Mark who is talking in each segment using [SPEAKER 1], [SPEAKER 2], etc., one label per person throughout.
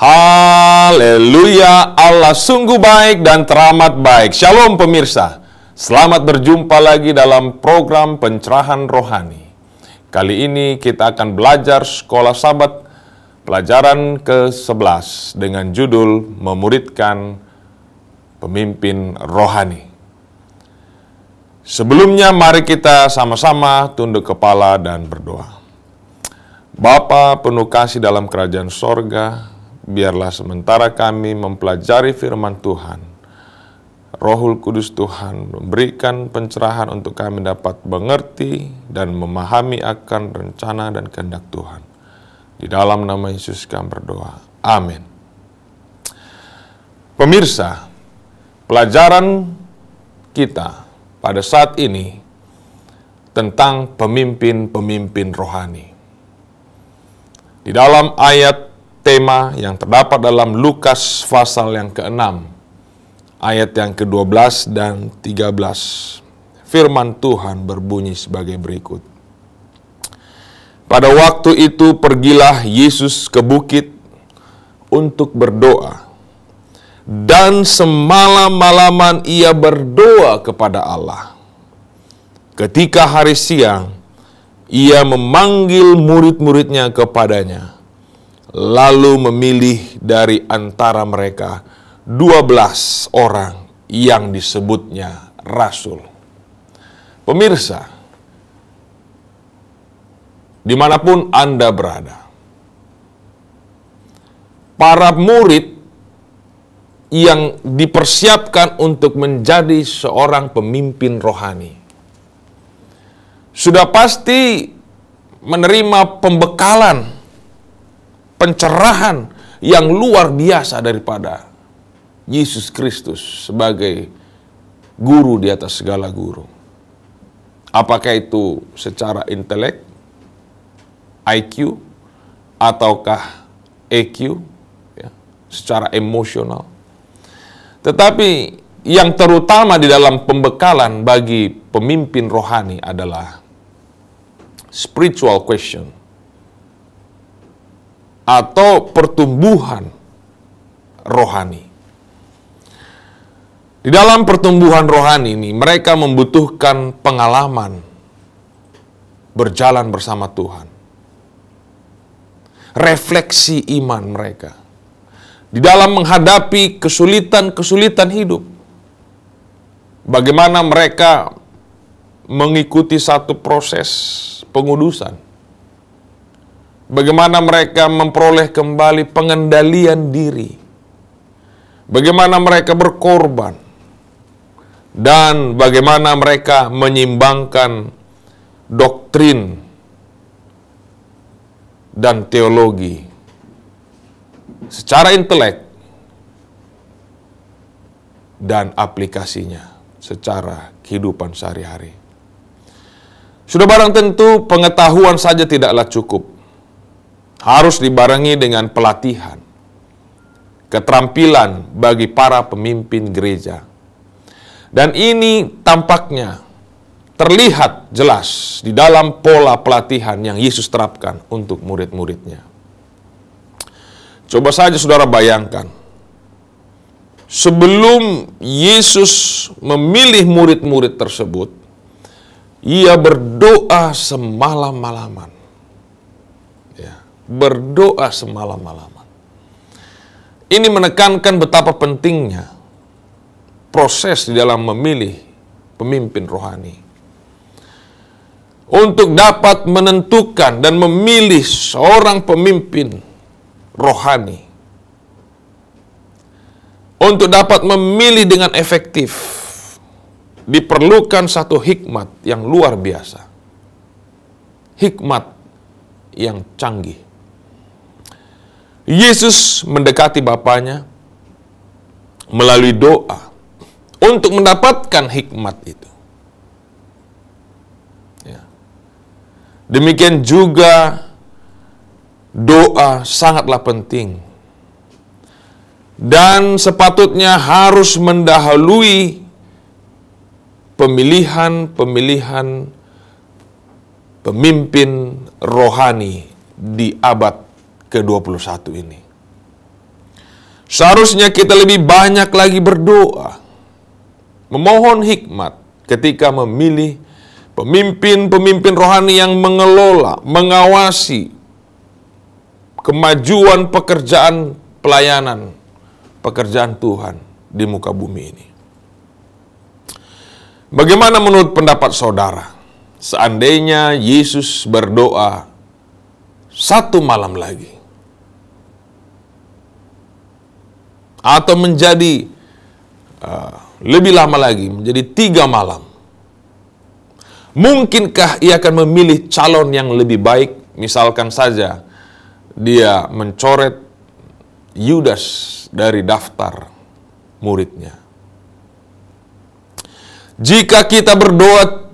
[SPEAKER 1] Haleluya, Allah sungguh baik dan teramat baik. Shalom pemirsa, selamat berjumpa lagi dalam program pencerahan rohani. Kali ini kita akan belajar sekolah sabat pelajaran ke-11 dengan judul Memuridkan Pemimpin Rohani. Sebelumnya mari kita sama-sama tunduk kepala dan berdoa. Bapa penuh kasih dalam kerajaan sorga, biarlah sementara kami mempelajari firman Tuhan, Rohul Kudus Tuhan memberikan pencerahan untuk kami dapat mengerti dan memahami akan rencana dan kehendak Tuhan. Di dalam nama Yesus kami berdoa. Amin. Pemirsa, pelajaran kita pada saat ini tentang pemimpin-pemimpin rohani. Di dalam ayat tema yang terdapat dalam Lukas pasal yang ke-6 ayat yang ke-12 dan 13. Firman Tuhan berbunyi sebagai berikut. Pada waktu itu pergilah Yesus ke bukit untuk berdoa. Dan semalam-malaman ia berdoa kepada Allah. Ketika hari siang, ia memanggil murid-muridnya kepadanya lalu memilih dari antara mereka dua belas orang yang disebutnya rasul. Pemirsa, dimanapun Anda berada, para murid yang dipersiapkan untuk menjadi seorang pemimpin rohani. Sudah pasti menerima pembekalan pencerahan yang luar biasa daripada Yesus Kristus sebagai guru di atas segala guru. Apakah itu secara intelek, IQ, ataukah EQ, ya, secara emosional. Tetapi yang terutama di dalam pembekalan bagi pemimpin rohani adalah spiritual question atau pertumbuhan rohani. Di dalam pertumbuhan rohani ini, mereka membutuhkan pengalaman berjalan bersama Tuhan, refleksi iman mereka di dalam menghadapi kesulitan-kesulitan hidup. Bagaimana mereka mengikuti satu proses pengudusan? Bagaimana mereka memperoleh kembali pengendalian diri. Bagaimana mereka berkorban. Dan bagaimana mereka menyimbangkan doktrin dan teologi. Secara intelek dan aplikasinya secara kehidupan sehari-hari. Sudah barang tentu pengetahuan saja tidaklah cukup harus dibarengi dengan pelatihan, keterampilan bagi para pemimpin gereja. Dan ini tampaknya terlihat jelas di dalam pola pelatihan yang Yesus terapkan untuk murid-muridnya. Coba saja saudara bayangkan, sebelum Yesus memilih murid-murid tersebut, ia berdoa semalam-malaman berdoa semalam-malaman. Ini menekankan betapa pentingnya proses di dalam memilih pemimpin rohani. Untuk dapat menentukan dan memilih seorang pemimpin rohani. Untuk dapat memilih dengan efektif, diperlukan satu hikmat yang luar biasa. Hikmat yang canggih. Yesus mendekati Bapaknya melalui doa untuk mendapatkan hikmat itu. Ya. Demikian juga doa sangatlah penting dan sepatutnya harus mendahului pemilihan-pemilihan pemimpin rohani di abad ke-21 ini. Seharusnya kita lebih banyak lagi berdoa, memohon hikmat ketika memilih pemimpin-pemimpin rohani yang mengelola, mengawasi kemajuan pekerjaan pelayanan, pekerjaan Tuhan di muka bumi ini. Bagaimana menurut pendapat saudara? Seandainya Yesus berdoa satu malam lagi, atau menjadi uh, lebih lama lagi menjadi tiga malam. Mungkinkah ia akan memilih calon yang lebih baik? Misalkan saja dia mencoret Yudas dari daftar muridnya. Jika kita berdoa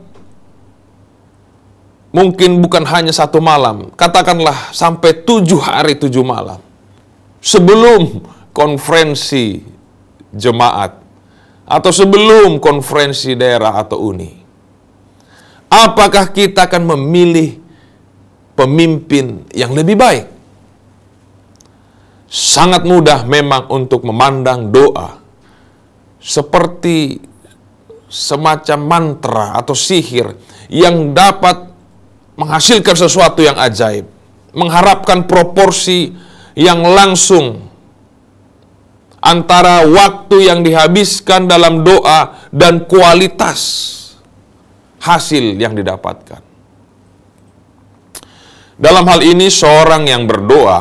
[SPEAKER 1] mungkin bukan hanya satu malam, katakanlah sampai tujuh hari tujuh malam sebelum konferensi jemaat atau sebelum konferensi daerah atau uni? Apakah kita akan memilih pemimpin yang lebih baik? Sangat mudah memang untuk memandang doa seperti semacam mantra atau sihir yang dapat menghasilkan sesuatu yang ajaib, mengharapkan proporsi yang langsung antara waktu yang dihabiskan dalam doa dan kualitas hasil yang didapatkan. Dalam hal ini seorang yang berdoa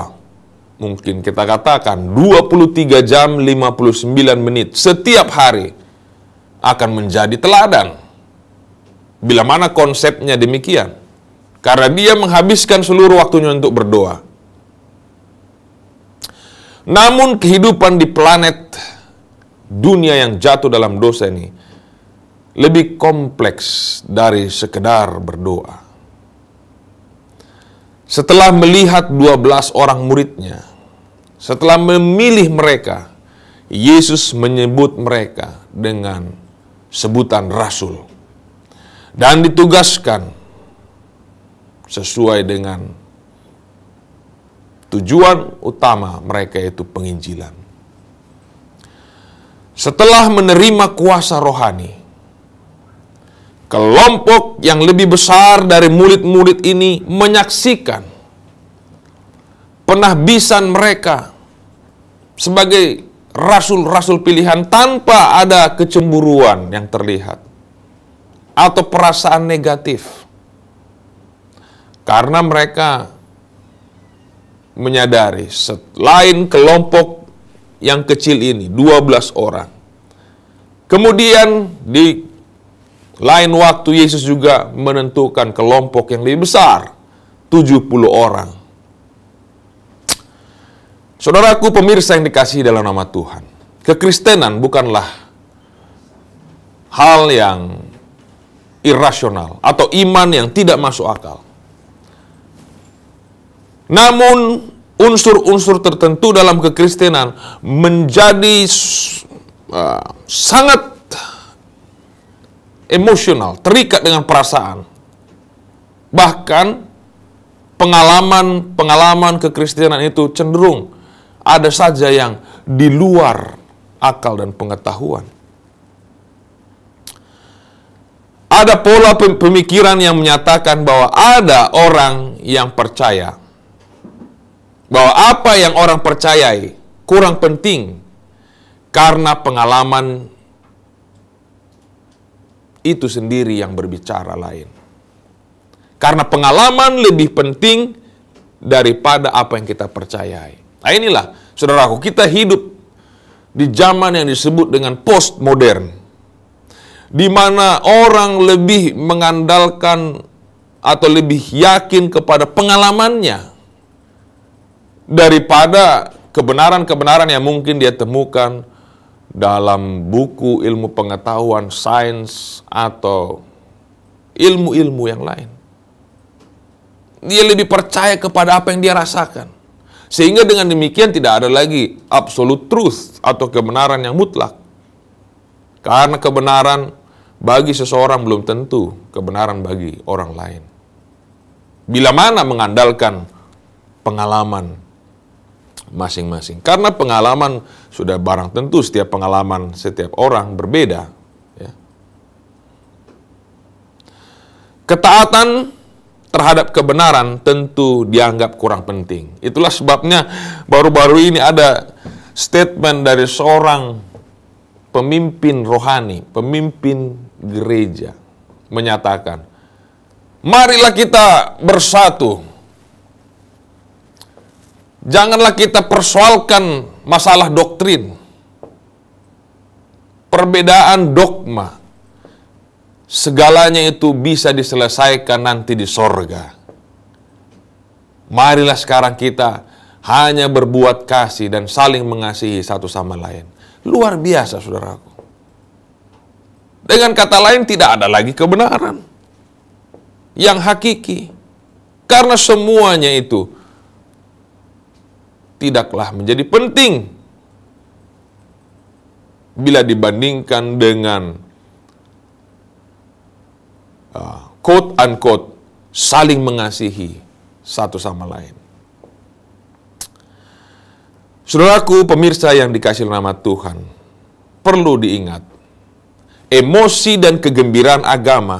[SPEAKER 1] mungkin kita katakan 23 jam 59 menit setiap hari akan menjadi teladan. Bila mana konsepnya demikian. Karena dia menghabiskan seluruh waktunya untuk berdoa. Namun kehidupan di planet dunia yang jatuh dalam dosa ini lebih kompleks dari sekedar berdoa. Setelah melihat dua belas orang muridnya, setelah memilih mereka, Yesus menyebut mereka dengan sebutan rasul dan ditugaskan sesuai dengan Tujuan utama mereka itu penginjilan. Setelah menerima kuasa rohani, kelompok yang lebih besar dari murid-murid ini menyaksikan penahbisan mereka sebagai rasul-rasul pilihan tanpa ada kecemburuan yang terlihat atau perasaan negatif. Karena mereka menyadari selain kelompok yang kecil ini 12 orang. Kemudian di lain waktu Yesus juga menentukan kelompok yang lebih besar 70 orang. Saudaraku pemirsa yang dikasihi dalam nama Tuhan. Kekristenan bukanlah hal yang irasional atau iman yang tidak masuk akal. Namun unsur-unsur tertentu dalam kekristenan menjadi uh, sangat emosional, terikat dengan perasaan. Bahkan pengalaman-pengalaman kekristenan itu cenderung ada saja yang di luar akal dan pengetahuan. Ada pola pemikiran yang menyatakan bahwa ada orang yang percaya bahwa apa yang orang percayai kurang penting karena pengalaman itu sendiri yang berbicara lain. Karena pengalaman lebih penting daripada apa yang kita percayai. Nah inilah, saudaraku, kita hidup di zaman yang disebut dengan postmodern. Di mana orang lebih mengandalkan atau lebih yakin kepada pengalamannya daripada kebenaran-kebenaran yang mungkin dia temukan dalam buku ilmu pengetahuan, sains, atau ilmu-ilmu yang lain. Dia lebih percaya kepada apa yang dia rasakan. Sehingga dengan demikian tidak ada lagi absolut truth atau kebenaran yang mutlak. Karena kebenaran bagi seseorang belum tentu kebenaran bagi orang lain. Bila mana mengandalkan pengalaman masing-masing. Karena pengalaman sudah barang tentu setiap pengalaman setiap orang berbeda. Ya. Ketaatan terhadap kebenaran tentu dianggap kurang penting. Itulah sebabnya baru-baru ini ada statement dari seorang pemimpin rohani, pemimpin gereja menyatakan, "Marilah kita bersatu Janganlah kita persoalkan masalah doktrin, perbedaan dogma. Segalanya itu bisa diselesaikan nanti di sorga. Marilah sekarang kita hanya berbuat kasih dan saling mengasihi satu sama lain. Luar biasa, saudaraku. Dengan kata lain, tidak ada lagi kebenaran yang hakiki, karena semuanya itu tidaklah menjadi penting bila dibandingkan dengan uh, quote unquote saling mengasihi satu sama lain. Saudaraku pemirsa yang dikasih nama Tuhan, perlu diingat, emosi dan kegembiraan agama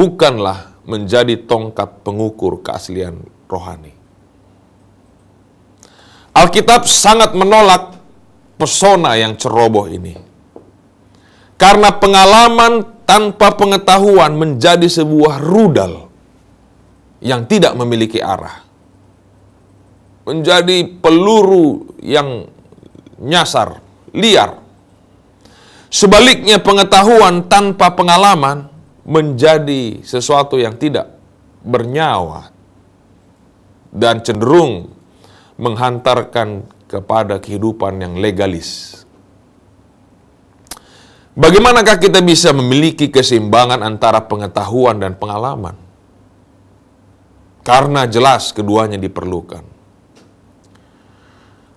[SPEAKER 1] bukanlah menjadi tongkat pengukur keaslian rohani. Alkitab sangat menolak pesona yang ceroboh ini. Karena pengalaman tanpa pengetahuan menjadi sebuah rudal yang tidak memiliki arah. Menjadi peluru yang nyasar, liar. Sebaliknya pengetahuan tanpa pengalaman menjadi sesuatu yang tidak bernyawa dan cenderung menghantarkan kepada kehidupan yang legalis. Bagaimanakah kita bisa memiliki keseimbangan antara pengetahuan dan pengalaman? Karena jelas keduanya diperlukan.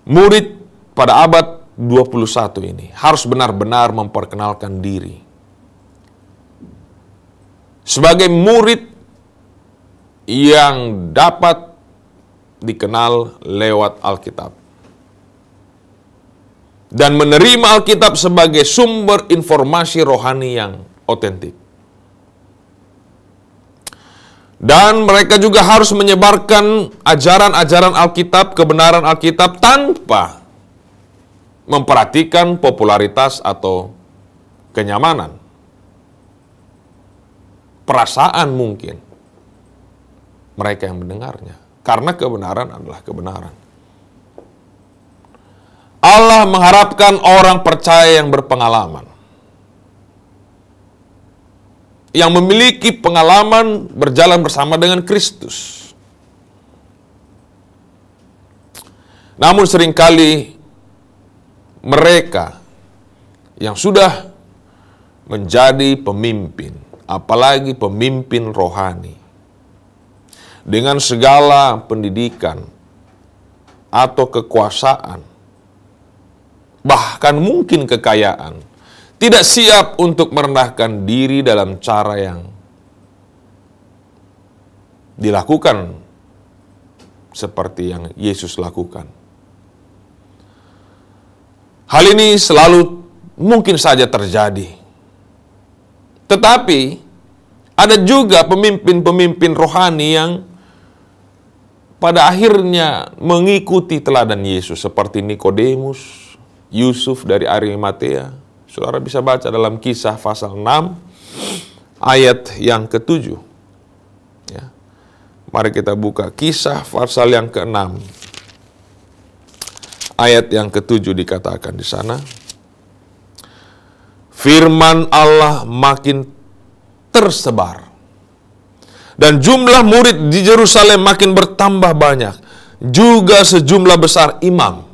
[SPEAKER 1] Murid pada abad 21 ini harus benar-benar memperkenalkan diri. Sebagai murid yang dapat dikenal lewat Alkitab. Dan menerima Alkitab sebagai sumber informasi rohani yang otentik. Dan mereka juga harus menyebarkan ajaran-ajaran Alkitab, kebenaran Alkitab tanpa memperhatikan popularitas atau kenyamanan. Perasaan mungkin mereka yang mendengarnya. Karena kebenaran adalah kebenaran. Allah mengharapkan orang percaya yang berpengalaman. Yang memiliki pengalaman berjalan bersama dengan Kristus. Namun seringkali mereka yang sudah menjadi pemimpin, apalagi pemimpin rohani, dengan segala pendidikan atau kekuasaan, bahkan mungkin kekayaan, tidak siap untuk merendahkan diri dalam cara yang dilakukan seperti yang Yesus lakukan. Hal ini selalu mungkin saja terjadi. Tetapi ada juga pemimpin-pemimpin rohani yang pada akhirnya mengikuti teladan Yesus seperti Nikodemus, Yusuf dari Arimatea. Saudara bisa baca dalam kisah pasal 6 ayat yang ketujuh. Ya. Mari kita buka kisah pasal yang ke-6. Ayat yang ketujuh dikatakan di sana. Firman Allah makin tersebar dan jumlah murid di Yerusalem makin bertambah banyak. Juga sejumlah besar imam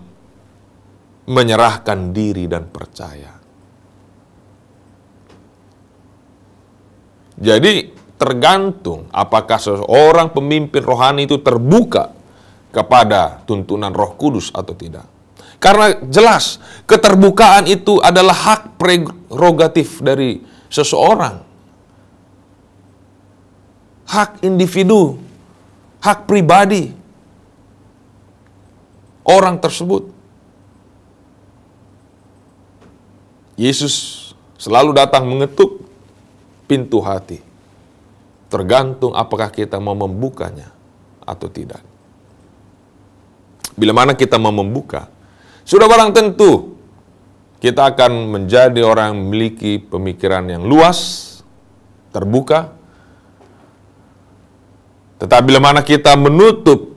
[SPEAKER 1] menyerahkan diri dan percaya. Jadi tergantung apakah seseorang pemimpin rohani itu terbuka kepada tuntunan Roh Kudus atau tidak. Karena jelas keterbukaan itu adalah hak prerogatif dari seseorang hak individu, hak pribadi orang tersebut. Yesus selalu datang mengetuk pintu hati. Tergantung apakah kita mau membukanya atau tidak. Bila mana kita mau membuka, sudah barang tentu kita akan menjadi orang yang memiliki pemikiran yang luas, terbuka, tetapi bila mana kita menutup,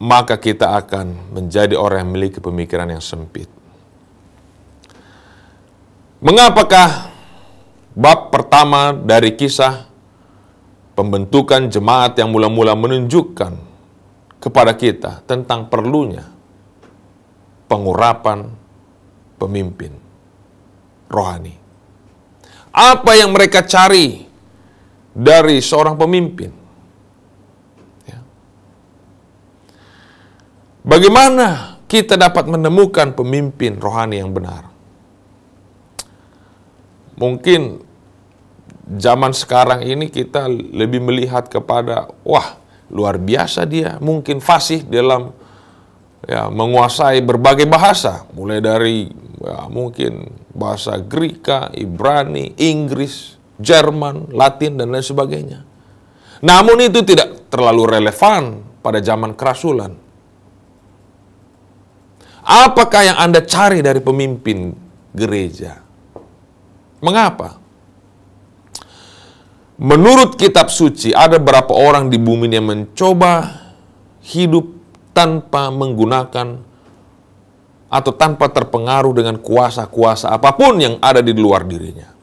[SPEAKER 1] maka kita akan menjadi orang yang memiliki pemikiran yang sempit. Mengapakah bab pertama dari kisah pembentukan jemaat yang mula-mula menunjukkan kepada kita tentang perlunya pengurapan pemimpin rohani. Apa yang mereka cari dari seorang pemimpin? Bagaimana kita dapat menemukan pemimpin rohani yang benar? Mungkin zaman sekarang ini kita lebih melihat kepada wah luar biasa dia mungkin fasih dalam ya, menguasai berbagai bahasa mulai dari ya, mungkin bahasa Greka, Ibrani, Inggris, Jerman, Latin dan lain sebagainya. Namun itu tidak terlalu relevan pada zaman kerasulan. Apakah yang Anda cari dari pemimpin gereja? Mengapa? Menurut kitab suci, ada berapa orang di bumi yang mencoba hidup tanpa menggunakan atau tanpa terpengaruh dengan kuasa-kuasa apapun yang ada di luar dirinya.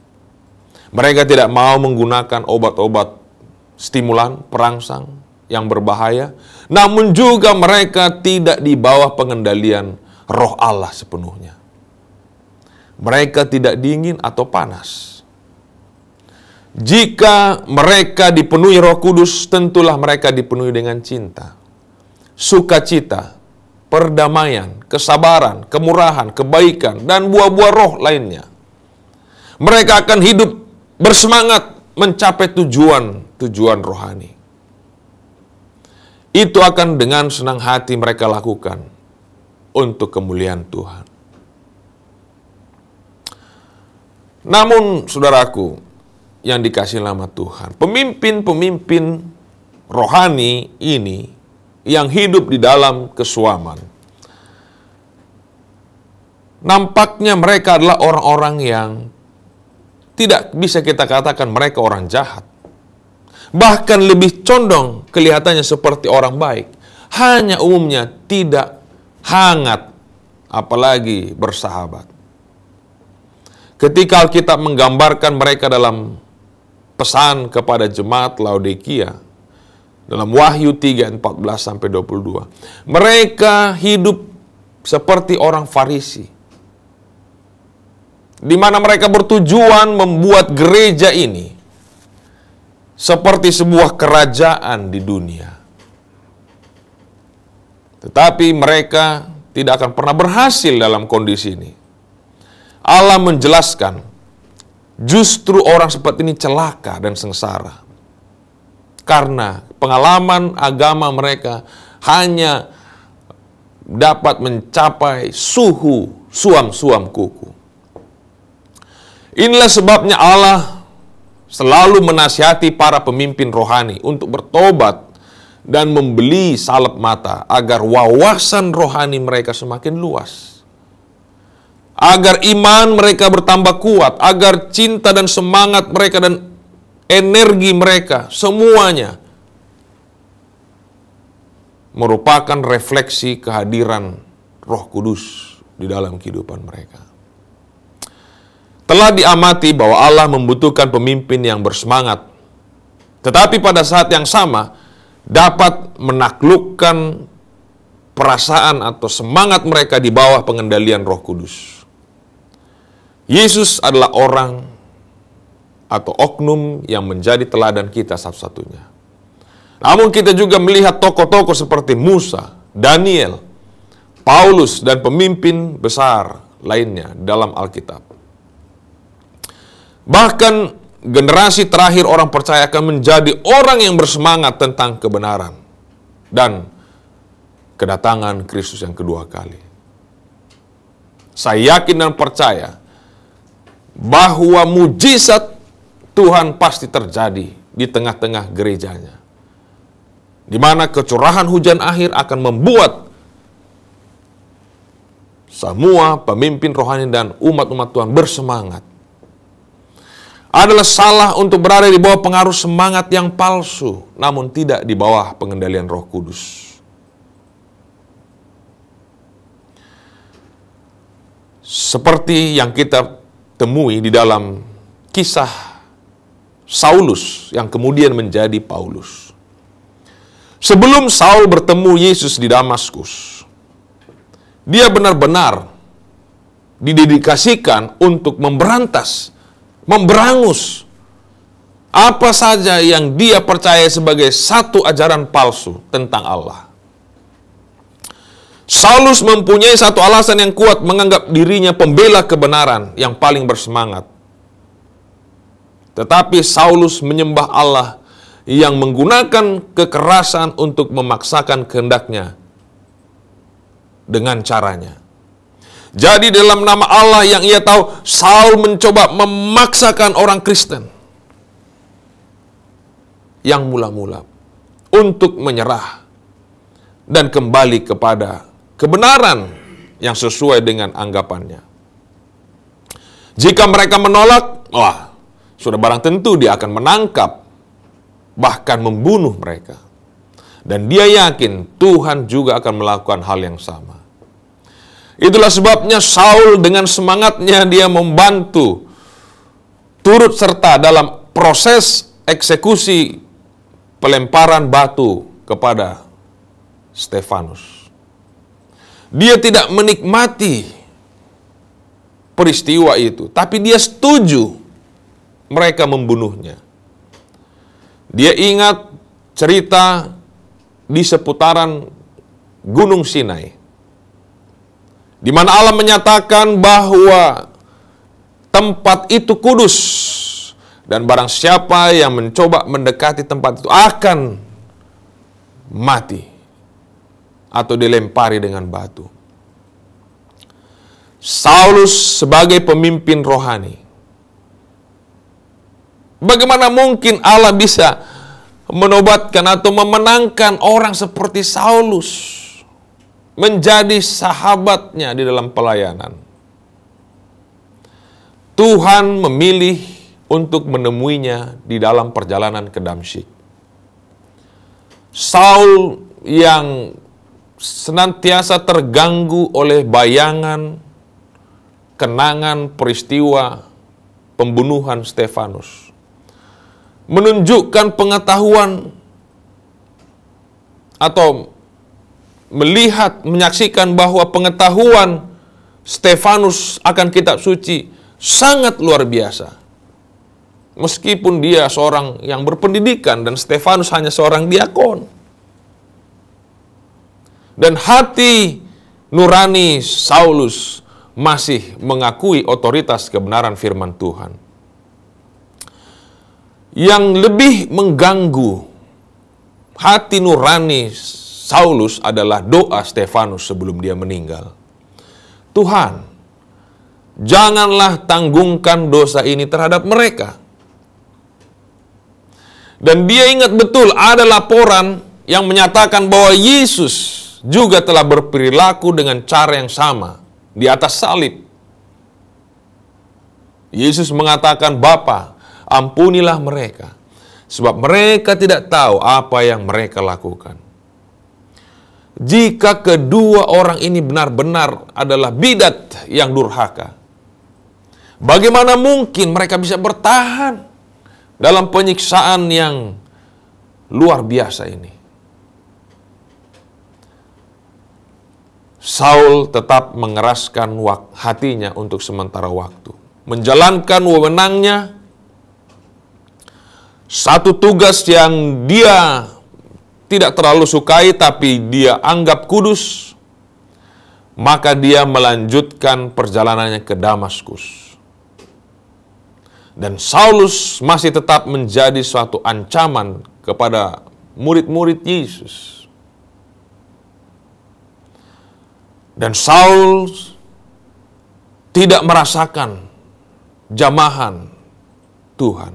[SPEAKER 1] Mereka tidak mau menggunakan obat-obat stimulan, perangsang yang berbahaya, namun juga mereka tidak di bawah pengendalian roh Allah sepenuhnya. Mereka tidak dingin atau panas. Jika mereka dipenuhi Roh Kudus, tentulah mereka dipenuhi dengan cinta, sukacita, perdamaian, kesabaran, kemurahan, kebaikan, dan buah-buah roh lainnya. Mereka akan hidup bersemangat mencapai tujuan-tujuan rohani. Itu akan dengan senang hati mereka lakukan untuk kemuliaan Tuhan. Namun, saudaraku yang dikasih nama Tuhan, pemimpin-pemimpin rohani ini yang hidup di dalam kesuaman, nampaknya mereka adalah orang-orang yang tidak bisa kita katakan mereka orang jahat, bahkan lebih condong kelihatannya seperti orang baik, hanya umumnya tidak hangat, apalagi bersahabat. Ketika Alkitab menggambarkan mereka dalam pesan kepada jemaat Laodikia dalam Wahyu 3 14 sampai 22. Mereka hidup seperti orang Farisi. Di mana mereka bertujuan membuat gereja ini seperti sebuah kerajaan di dunia. Tetapi mereka tidak akan pernah berhasil dalam kondisi ini. Allah menjelaskan, justru orang seperti ini celaka dan sengsara. Karena pengalaman agama mereka hanya dapat mencapai suhu suam-suam kuku. Inilah sebabnya Allah selalu menasihati para pemimpin rohani untuk bertobat dan membeli salep mata agar wawasan rohani mereka semakin luas. Agar iman mereka bertambah kuat, agar cinta dan semangat mereka dan energi mereka semuanya merupakan refleksi kehadiran Roh Kudus di dalam kehidupan mereka. Telah diamati bahwa Allah membutuhkan pemimpin yang bersemangat. Tetapi pada saat yang sama, dapat menaklukkan perasaan atau semangat mereka di bawah pengendalian Roh Kudus. Yesus adalah orang atau oknum yang menjadi teladan kita satu-satunya. Namun kita juga melihat tokoh-tokoh seperti Musa, Daniel, Paulus dan pemimpin besar lainnya dalam Alkitab. Bahkan generasi terakhir orang percaya akan menjadi orang yang bersemangat tentang kebenaran dan kedatangan Kristus yang kedua kali. Saya yakin dan percaya bahwa mujizat Tuhan pasti terjadi di tengah-tengah gerejanya. Di mana kecurahan hujan akhir akan membuat semua pemimpin rohani dan umat-umat Tuhan bersemangat adalah salah untuk berada di bawah pengaruh semangat yang palsu, namun tidak di bawah pengendalian Roh Kudus. Seperti yang kita temui di dalam kisah Saulus yang kemudian menjadi Paulus. Sebelum Saul bertemu Yesus di Damaskus, dia benar-benar didedikasikan untuk memberantas memberangus apa saja yang dia percaya sebagai satu ajaran palsu tentang Allah. Saulus mempunyai satu alasan yang kuat menganggap dirinya pembela kebenaran yang paling bersemangat. Tetapi Saulus menyembah Allah yang menggunakan kekerasan untuk memaksakan kehendaknya dengan caranya. Jadi dalam nama Allah yang ia tahu, Saul mencoba memaksakan orang Kristen yang mula-mula untuk menyerah dan kembali kepada kebenaran yang sesuai dengan anggapannya. Jika mereka menolak, wah, sudah barang tentu dia akan menangkap bahkan membunuh mereka. Dan dia yakin Tuhan juga akan melakukan hal yang sama. Itulah sebabnya Saul dengan semangatnya dia membantu turut serta dalam proses eksekusi pelemparan batu kepada Stefanus. Dia tidak menikmati peristiwa itu, tapi dia setuju mereka membunuhnya. Dia ingat cerita di seputaran Gunung Sinai di mana Allah menyatakan bahwa tempat itu kudus dan barang siapa yang mencoba mendekati tempat itu akan mati atau dilempari dengan batu. Saulus sebagai pemimpin rohani. Bagaimana mungkin Allah bisa menobatkan atau memenangkan orang seperti Saulus? menjadi sahabatnya di dalam pelayanan. Tuhan memilih untuk menemuinya di dalam perjalanan ke Damsyik. Saul yang senantiasa terganggu oleh bayangan, kenangan peristiwa pembunuhan Stefanus. Menunjukkan pengetahuan atau melihat, menyaksikan bahwa pengetahuan Stefanus akan kitab suci sangat luar biasa. Meskipun dia seorang yang berpendidikan dan Stefanus hanya seorang diakon. Dan hati nurani Saulus masih mengakui otoritas kebenaran firman Tuhan. Yang lebih mengganggu hati nurani Saulus adalah doa Stefanus sebelum dia meninggal. Tuhan, janganlah tanggungkan dosa ini terhadap mereka. Dan dia ingat betul ada laporan yang menyatakan bahwa Yesus juga telah berperilaku dengan cara yang sama di atas salib. Yesus mengatakan, "Bapa, ampunilah mereka." sebab mereka tidak tahu apa yang mereka lakukan jika kedua orang ini benar-benar adalah bidat yang durhaka. Bagaimana mungkin mereka bisa bertahan dalam penyiksaan yang luar biasa ini? Saul tetap mengeraskan hatinya untuk sementara waktu, menjalankan wewenangnya satu tugas yang dia tidak terlalu sukai tapi dia anggap kudus, maka dia melanjutkan perjalanannya ke Damaskus. Dan Saulus masih tetap menjadi suatu ancaman kepada murid-murid Yesus. Dan Saul tidak merasakan jamahan Tuhan.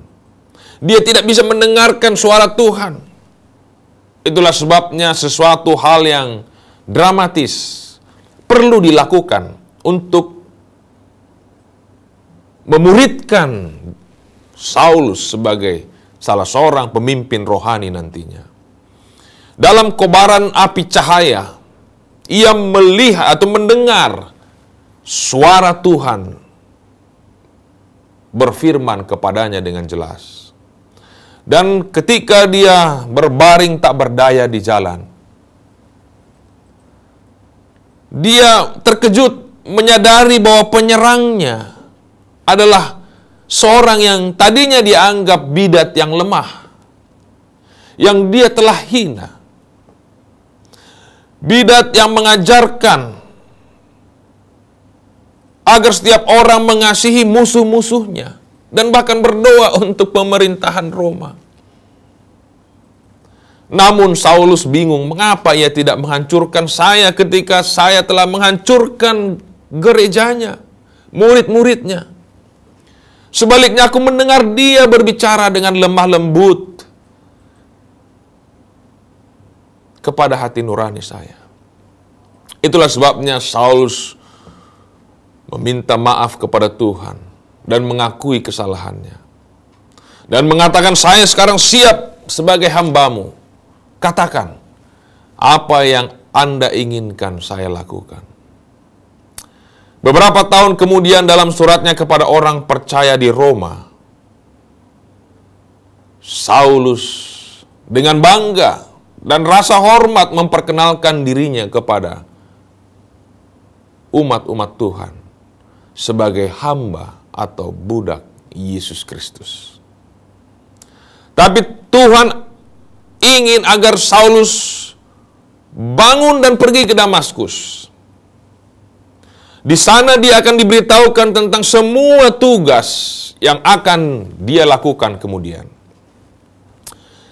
[SPEAKER 1] Dia tidak bisa mendengarkan suara Tuhan. Itulah sebabnya sesuatu hal yang dramatis perlu dilakukan untuk memuridkan Saulus sebagai salah seorang pemimpin rohani nantinya. Dalam kobaran api cahaya, ia melihat atau mendengar suara Tuhan berfirman kepadanya dengan jelas dan ketika dia berbaring tak berdaya di jalan. Dia terkejut menyadari bahwa penyerangnya adalah seorang yang tadinya dianggap bidat yang lemah, yang dia telah hina. Bidat yang mengajarkan agar setiap orang mengasihi musuh-musuhnya dan bahkan berdoa untuk pemerintahan Roma. Namun Saulus bingung mengapa ia tidak menghancurkan saya ketika saya telah menghancurkan gerejanya, murid-muridnya. Sebaliknya aku mendengar dia berbicara dengan lemah lembut kepada hati nurani saya. Itulah sebabnya Saulus meminta maaf kepada Tuhan dan mengakui kesalahannya. Dan mengatakan, saya sekarang siap sebagai hambamu. Katakan, apa yang Anda inginkan saya lakukan. Beberapa tahun kemudian dalam suratnya kepada orang percaya di Roma, Saulus dengan bangga dan rasa hormat memperkenalkan dirinya kepada umat-umat Tuhan sebagai hamba atau budak Yesus Kristus. Tapi Tuhan ingin agar Saulus bangun dan pergi ke Damaskus. Di sana dia akan diberitahukan tentang semua tugas yang akan dia lakukan kemudian.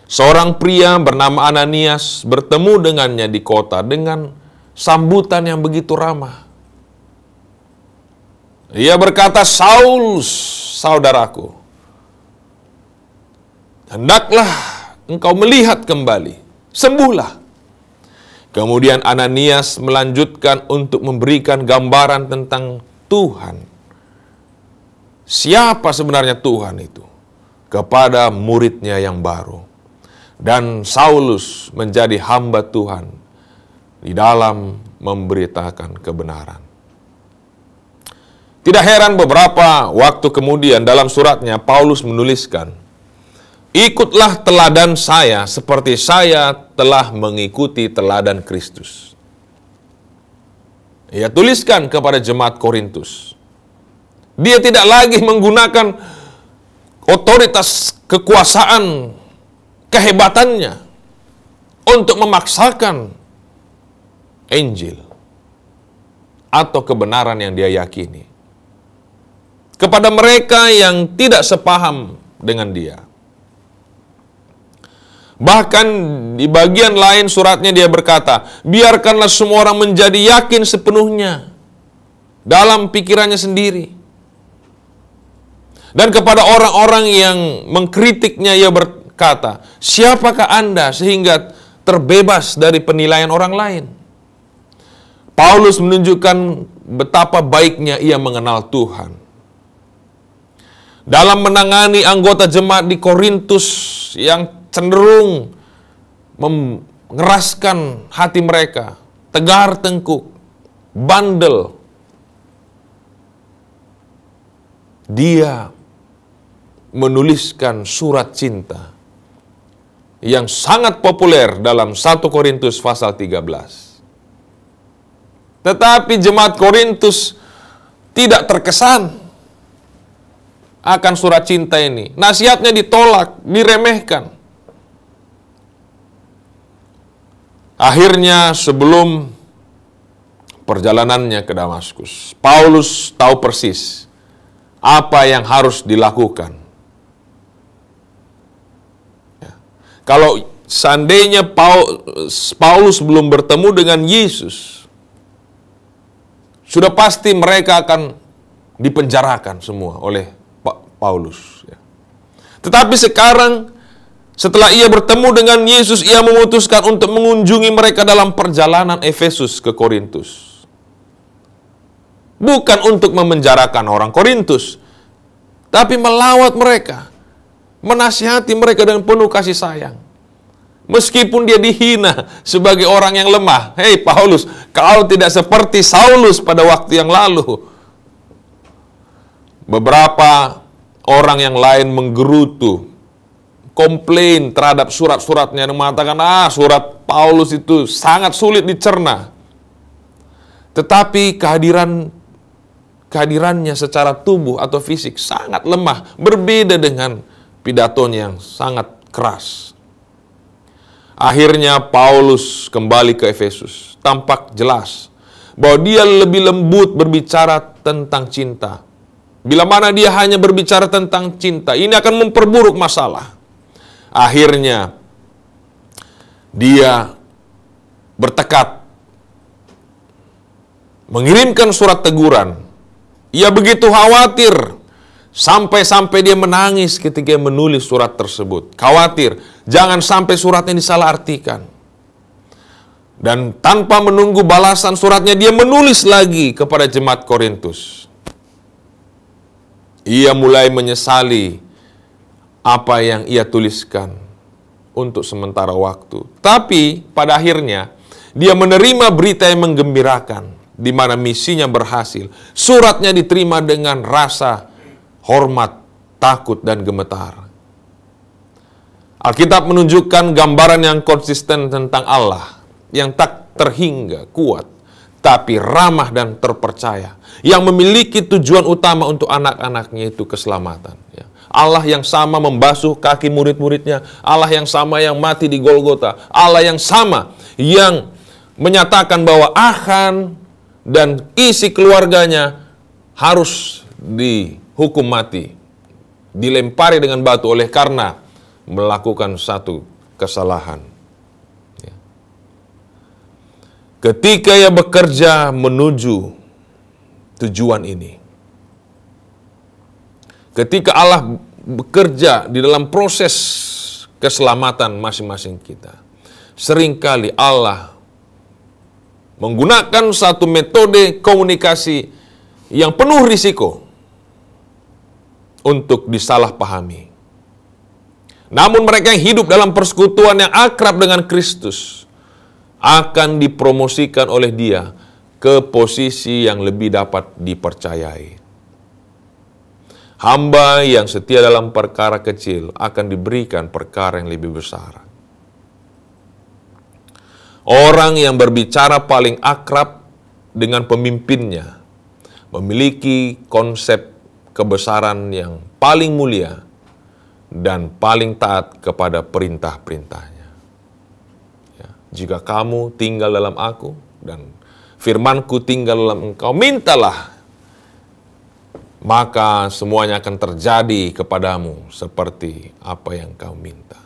[SPEAKER 1] Seorang pria bernama Ananias bertemu dengannya di kota dengan sambutan yang begitu ramah. Ia berkata, Saul, saudaraku, hendaklah engkau melihat kembali, sembuhlah. Kemudian Ananias melanjutkan untuk memberikan gambaran tentang Tuhan. Siapa sebenarnya Tuhan itu? Kepada muridnya yang baru. Dan Saulus menjadi hamba Tuhan di dalam memberitakan kebenaran. Tidak heran beberapa waktu kemudian dalam suratnya Paulus menuliskan, "Ikutlah teladan saya seperti saya telah mengikuti teladan Kristus." Ia tuliskan kepada jemaat Korintus. Dia tidak lagi menggunakan otoritas kekuasaan kehebatannya untuk memaksakan Injil atau kebenaran yang dia yakini kepada mereka yang tidak sepaham dengan dia. Bahkan di bagian lain suratnya dia berkata, biarkanlah semua orang menjadi yakin sepenuhnya dalam pikirannya sendiri. Dan kepada orang-orang yang mengkritiknya ia berkata, siapakah Anda sehingga terbebas dari penilaian orang lain? Paulus menunjukkan betapa baiknya ia mengenal Tuhan dalam menangani anggota jemaat di Korintus yang cenderung mengeraskan hati mereka, tegar tengkuk, bandel. Dia menuliskan surat cinta yang sangat populer dalam 1 Korintus pasal 13. Tetapi jemaat Korintus tidak terkesan akan surat cinta ini. Nasihatnya ditolak, diremehkan. Akhirnya sebelum perjalanannya ke Damaskus, Paulus tahu persis apa yang harus dilakukan. Ya. Kalau seandainya Paulus belum bertemu dengan Yesus, sudah pasti mereka akan dipenjarakan semua oleh Paulus. Ya. Tetapi sekarang setelah ia bertemu dengan Yesus, ia memutuskan untuk mengunjungi mereka dalam perjalanan Efesus ke Korintus. Bukan untuk memenjarakan orang Korintus, tapi melawat mereka, menasihati mereka dengan penuh kasih sayang. Meskipun dia dihina sebagai orang yang lemah. Hei Paulus, kau tidak seperti Saulus pada waktu yang lalu. Beberapa orang yang lain menggerutu, komplain terhadap surat-suratnya yang mengatakan, ah surat Paulus itu sangat sulit dicerna. Tetapi kehadiran kehadirannya secara tubuh atau fisik sangat lemah, berbeda dengan pidatonya yang sangat keras. Akhirnya Paulus kembali ke Efesus. Tampak jelas bahwa dia lebih lembut berbicara tentang cinta Bila mana dia hanya berbicara tentang cinta, ini akan memperburuk masalah. Akhirnya, dia bertekad mengirimkan surat teguran. Ia begitu khawatir sampai-sampai dia menangis ketika menulis surat tersebut. Khawatir, jangan sampai suratnya artikan. Dan tanpa menunggu balasan suratnya, dia menulis lagi kepada jemaat Korintus. Ia mulai menyesali apa yang ia tuliskan untuk sementara waktu. Tapi pada akhirnya dia menerima berita yang menggembirakan di mana misinya berhasil. Suratnya diterima dengan rasa hormat, takut dan gemetar. Alkitab menunjukkan gambaran yang konsisten tentang Allah yang tak terhingga kuat tapi ramah dan terpercaya, yang memiliki tujuan utama untuk anak-anaknya itu keselamatan. Ya. Allah yang sama membasuh kaki murid-muridnya, Allah yang sama yang mati di Golgota, Allah yang sama yang menyatakan bahwa Akan dan isi keluarganya harus dihukum mati, dilempari dengan batu oleh karena melakukan satu kesalahan. ketika ia bekerja menuju tujuan ini. Ketika Allah bekerja di dalam proses keselamatan masing-masing kita, seringkali Allah menggunakan satu metode komunikasi yang penuh risiko untuk disalahpahami. Namun mereka yang hidup dalam persekutuan yang akrab dengan Kristus, akan dipromosikan oleh dia ke posisi yang lebih dapat dipercayai. Hamba yang setia dalam perkara kecil akan diberikan perkara yang lebih besar. Orang yang berbicara paling akrab dengan pemimpinnya memiliki konsep kebesaran yang paling mulia dan paling taat kepada perintah-perintahnya. Jika kamu tinggal dalam aku dan firmanku tinggal dalam engkau, mintalah. Maka semuanya akan terjadi kepadamu seperti apa yang kau minta.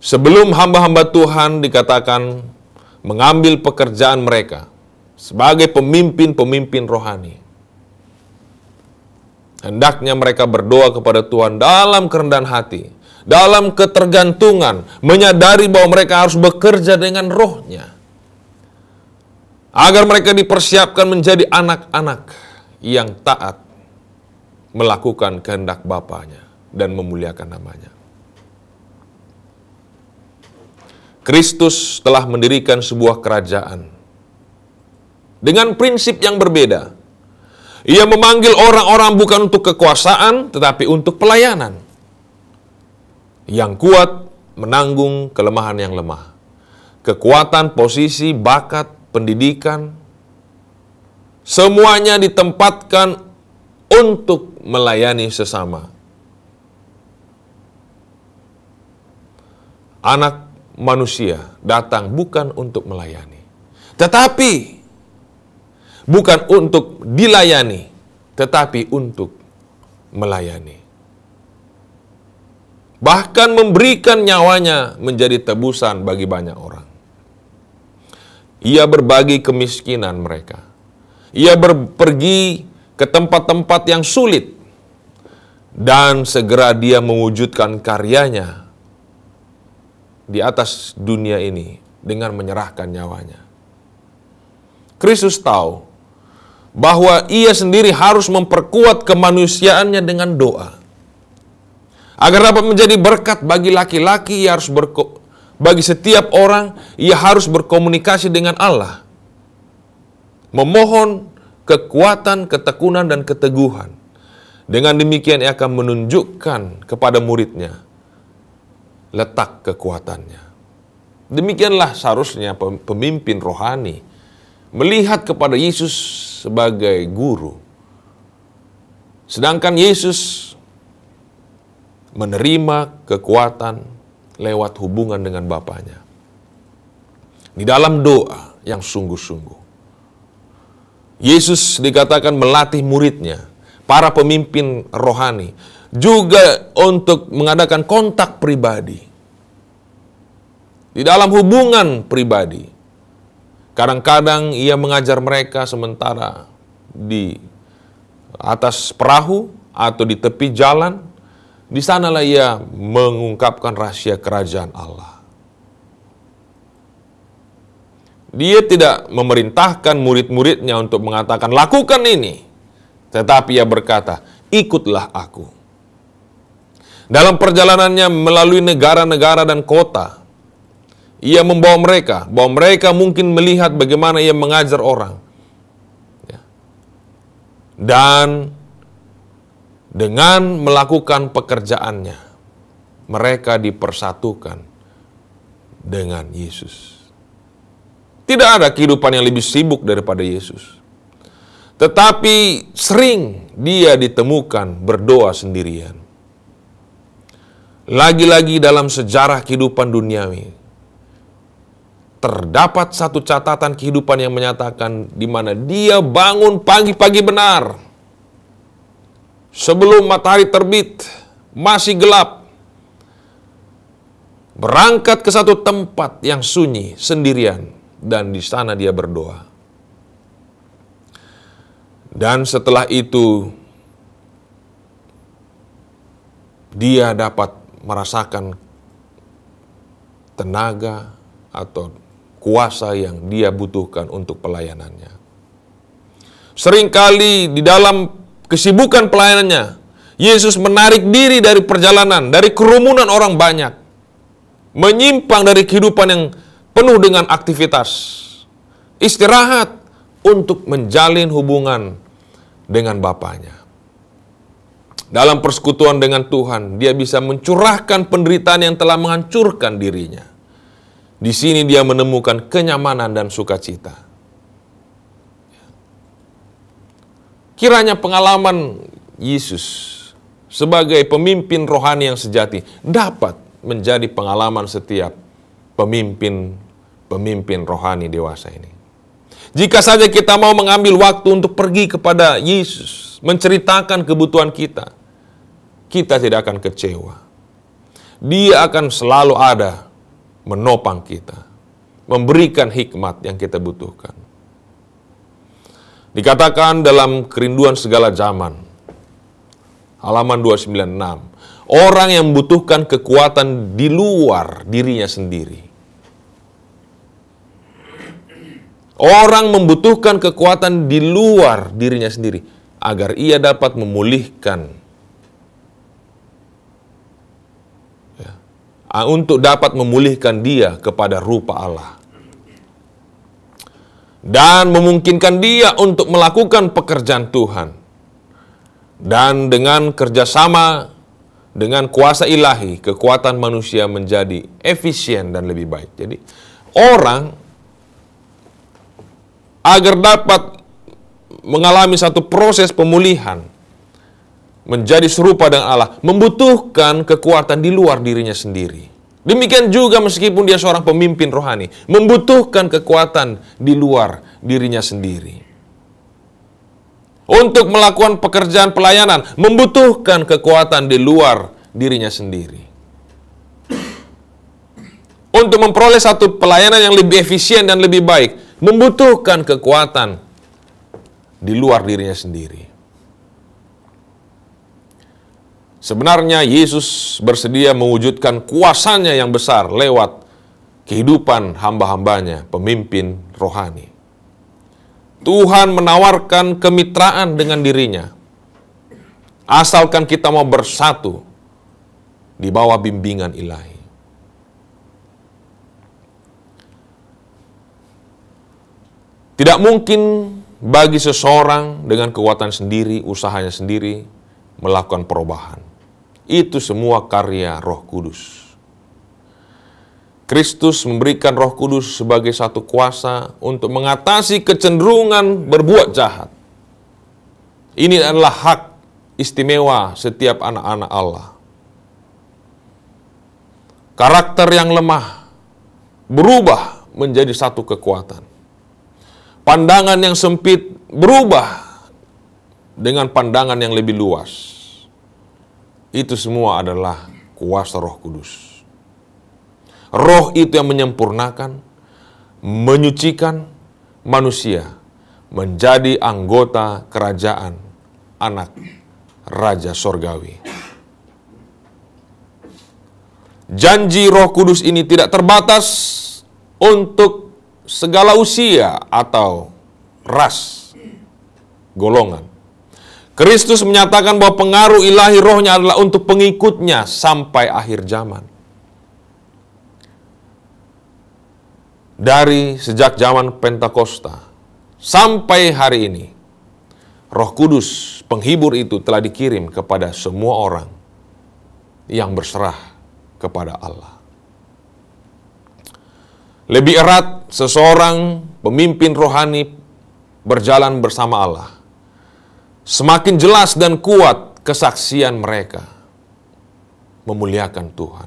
[SPEAKER 1] Sebelum hamba-hamba Tuhan dikatakan mengambil pekerjaan mereka sebagai pemimpin-pemimpin rohani, hendaknya mereka berdoa kepada Tuhan dalam kerendahan hati dalam ketergantungan, menyadari bahwa mereka harus bekerja dengan rohnya. Agar mereka dipersiapkan menjadi anak-anak yang taat melakukan kehendak Bapaknya dan memuliakan namanya. Kristus telah mendirikan sebuah kerajaan dengan prinsip yang berbeda. Ia memanggil orang-orang bukan untuk kekuasaan, tetapi untuk pelayanan. Yang kuat menanggung kelemahan yang lemah. Kekuatan, posisi, bakat, pendidikan, semuanya ditempatkan untuk melayani sesama. Anak manusia datang bukan untuk melayani, tetapi bukan untuk dilayani, tetapi untuk melayani bahkan memberikan nyawanya menjadi tebusan bagi banyak orang. Ia berbagi kemiskinan mereka. Ia pergi ke tempat-tempat yang sulit dan segera dia mewujudkan karyanya di atas dunia ini dengan menyerahkan nyawanya. Kristus tahu bahwa ia sendiri harus memperkuat kemanusiaannya dengan doa Agar dapat menjadi berkat bagi laki-laki, ia harus berko bagi setiap orang, ia harus berkomunikasi dengan Allah. Memohon kekuatan, ketekunan, dan keteguhan. Dengan demikian ia akan menunjukkan kepada muridnya letak kekuatannya. Demikianlah seharusnya pemimpin rohani melihat kepada Yesus sebagai guru. Sedangkan Yesus menerima kekuatan lewat hubungan dengan Bapaknya. Di dalam doa yang sungguh-sungguh. Yesus dikatakan melatih muridnya, para pemimpin rohani, juga untuk mengadakan kontak pribadi. Di dalam hubungan pribadi. Kadang-kadang ia mengajar mereka sementara di atas perahu atau di tepi jalan di sanalah ia mengungkapkan rahasia kerajaan Allah. Dia tidak memerintahkan murid-muridnya untuk mengatakan lakukan ini. Tetapi ia berkata, ikutlah aku. Dalam perjalanannya melalui negara-negara dan kota, ia membawa mereka, bahwa mereka mungkin melihat bagaimana ia mengajar orang. Ya. Dan dengan melakukan pekerjaannya, mereka dipersatukan dengan Yesus. Tidak ada kehidupan yang lebih sibuk daripada Yesus. Tetapi sering dia ditemukan berdoa sendirian. Lagi-lagi dalam sejarah kehidupan duniawi, terdapat satu catatan kehidupan yang menyatakan di mana dia bangun pagi-pagi benar sebelum matahari terbit masih gelap berangkat ke satu tempat yang sunyi sendirian dan di sana dia berdoa dan setelah itu dia dapat merasakan tenaga atau kuasa yang dia butuhkan untuk pelayanannya. Seringkali di dalam kesibukan pelayanannya. Yesus menarik diri dari perjalanan, dari kerumunan orang banyak. Menyimpang dari kehidupan yang penuh dengan aktivitas. Istirahat untuk menjalin hubungan dengan Bapaknya. Dalam persekutuan dengan Tuhan, dia bisa mencurahkan penderitaan yang telah menghancurkan dirinya. Di sini dia menemukan kenyamanan dan sukacita. Kiranya pengalaman Yesus sebagai pemimpin rohani yang sejati dapat menjadi pengalaman setiap pemimpin pemimpin rohani dewasa ini. Jika saja kita mau mengambil waktu untuk pergi kepada Yesus, menceritakan kebutuhan kita, kita tidak akan kecewa. Dia akan selalu ada menopang kita, memberikan hikmat yang kita butuhkan. Dikatakan dalam kerinduan segala zaman. Halaman 296. Orang yang membutuhkan kekuatan di luar dirinya sendiri. Orang membutuhkan kekuatan di luar dirinya sendiri agar ia dapat memulihkan ya, untuk dapat memulihkan dia kepada rupa Allah dan memungkinkan dia untuk melakukan pekerjaan Tuhan. Dan dengan kerjasama dengan kuasa ilahi, kekuatan manusia menjadi efisien dan lebih baik. Jadi orang agar dapat mengalami satu proses pemulihan menjadi serupa dengan Allah membutuhkan kekuatan di luar dirinya sendiri. Demikian juga meskipun dia seorang pemimpin rohani, membutuhkan kekuatan di luar dirinya sendiri. Untuk melakukan pekerjaan pelayanan, membutuhkan kekuatan di luar dirinya sendiri. Untuk memperoleh satu pelayanan yang lebih efisien dan lebih baik, membutuhkan kekuatan di luar dirinya sendiri. Sebenarnya Yesus bersedia mewujudkan kuasanya yang besar lewat kehidupan hamba-hambanya, pemimpin rohani. Tuhan menawarkan kemitraan dengan dirinya. Asalkan kita mau bersatu di bawah bimbingan ilahi. Tidak mungkin bagi seseorang dengan kekuatan sendiri, usahanya sendiri, melakukan perubahan. Itu semua karya Roh Kudus. Kristus memberikan Roh Kudus sebagai satu kuasa untuk mengatasi kecenderungan berbuat jahat. Ini adalah hak istimewa setiap anak-anak Allah. Karakter yang lemah berubah menjadi satu kekuatan. Pandangan yang sempit berubah dengan pandangan yang lebih luas itu semua adalah kuasa Roh Kudus. Roh itu yang menyempurnakan, menyucikan manusia menjadi anggota kerajaan anak Raja Sorgawi. Janji Roh Kudus ini tidak terbatas untuk segala usia atau ras, golongan. Kristus menyatakan bahwa pengaruh ilahi rohnya adalah untuk pengikutnya sampai akhir zaman. Dari sejak zaman Pentakosta sampai hari ini, Roh Kudus, penghibur itu telah dikirim kepada semua orang yang berserah kepada Allah. Lebih erat seseorang pemimpin rohani berjalan bersama Allah Semakin jelas dan kuat kesaksian mereka memuliakan Tuhan.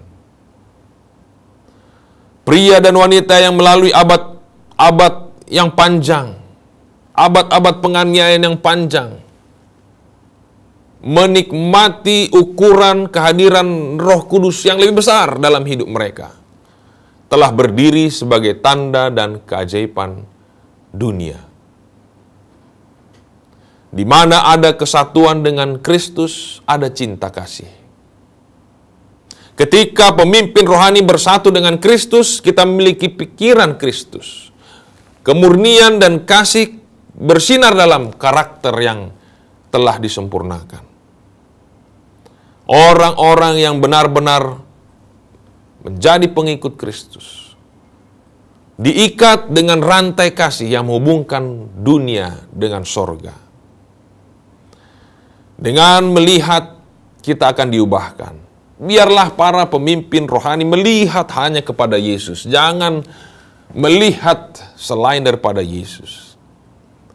[SPEAKER 1] Pria dan wanita yang melalui abad-abad yang panjang, abad-abad penganiayaan yang panjang, menikmati ukuran kehadiran Roh Kudus yang lebih besar dalam hidup mereka, telah berdiri sebagai tanda dan keajaiban dunia. Di mana ada kesatuan dengan Kristus, ada cinta kasih. Ketika pemimpin rohani bersatu dengan Kristus, kita memiliki pikiran Kristus. Kemurnian dan kasih bersinar dalam karakter yang telah disempurnakan. Orang-orang yang benar-benar menjadi pengikut Kristus diikat dengan rantai kasih yang menghubungkan dunia dengan sorga. Dengan melihat kita akan diubahkan. Biarlah para pemimpin rohani melihat hanya kepada Yesus. Jangan melihat selain daripada Yesus.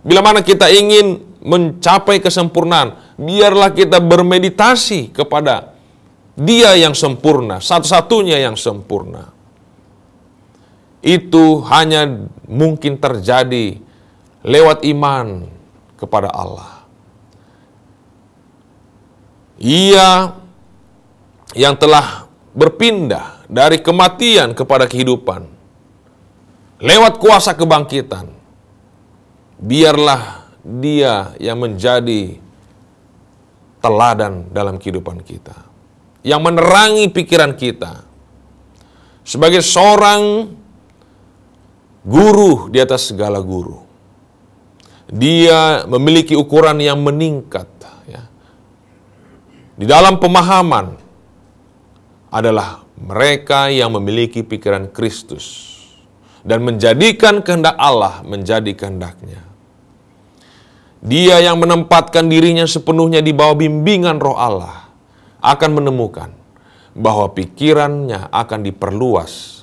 [SPEAKER 1] Bila mana kita ingin mencapai kesempurnaan, biarlah kita bermeditasi kepada Dia yang sempurna, satu-satunya yang sempurna. Itu hanya mungkin terjadi lewat iman kepada Allah. Ia yang telah berpindah dari kematian kepada kehidupan lewat kuasa kebangkitan. Biarlah dia yang menjadi teladan dalam kehidupan kita, yang menerangi pikiran kita sebagai seorang guru di atas segala guru. Dia memiliki ukuran yang meningkat di dalam pemahaman adalah mereka yang memiliki pikiran Kristus dan menjadikan kehendak Allah menjadi kehendaknya. Dia yang menempatkan dirinya sepenuhnya di bawah bimbingan roh Allah akan menemukan bahwa pikirannya akan diperluas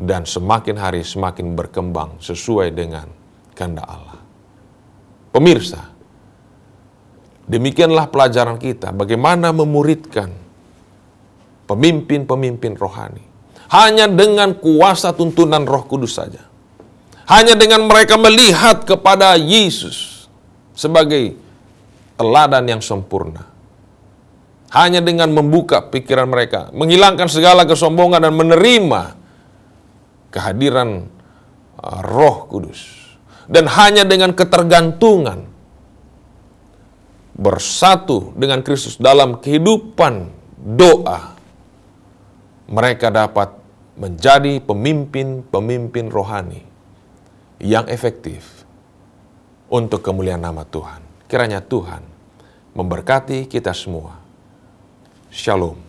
[SPEAKER 1] dan semakin hari semakin berkembang sesuai dengan kehendak Allah. Pemirsa, Demikianlah pelajaran kita, bagaimana memuridkan pemimpin-pemimpin rohani. Hanya dengan kuasa tuntunan roh kudus saja. Hanya dengan mereka melihat kepada Yesus sebagai teladan yang sempurna. Hanya dengan membuka pikiran mereka, menghilangkan segala kesombongan dan menerima kehadiran uh, roh kudus. Dan hanya dengan ketergantungan bersatu dengan Kristus dalam kehidupan doa, mereka dapat menjadi pemimpin-pemimpin rohani yang efektif untuk kemuliaan nama Tuhan. Kiranya Tuhan memberkati kita semua. Shalom.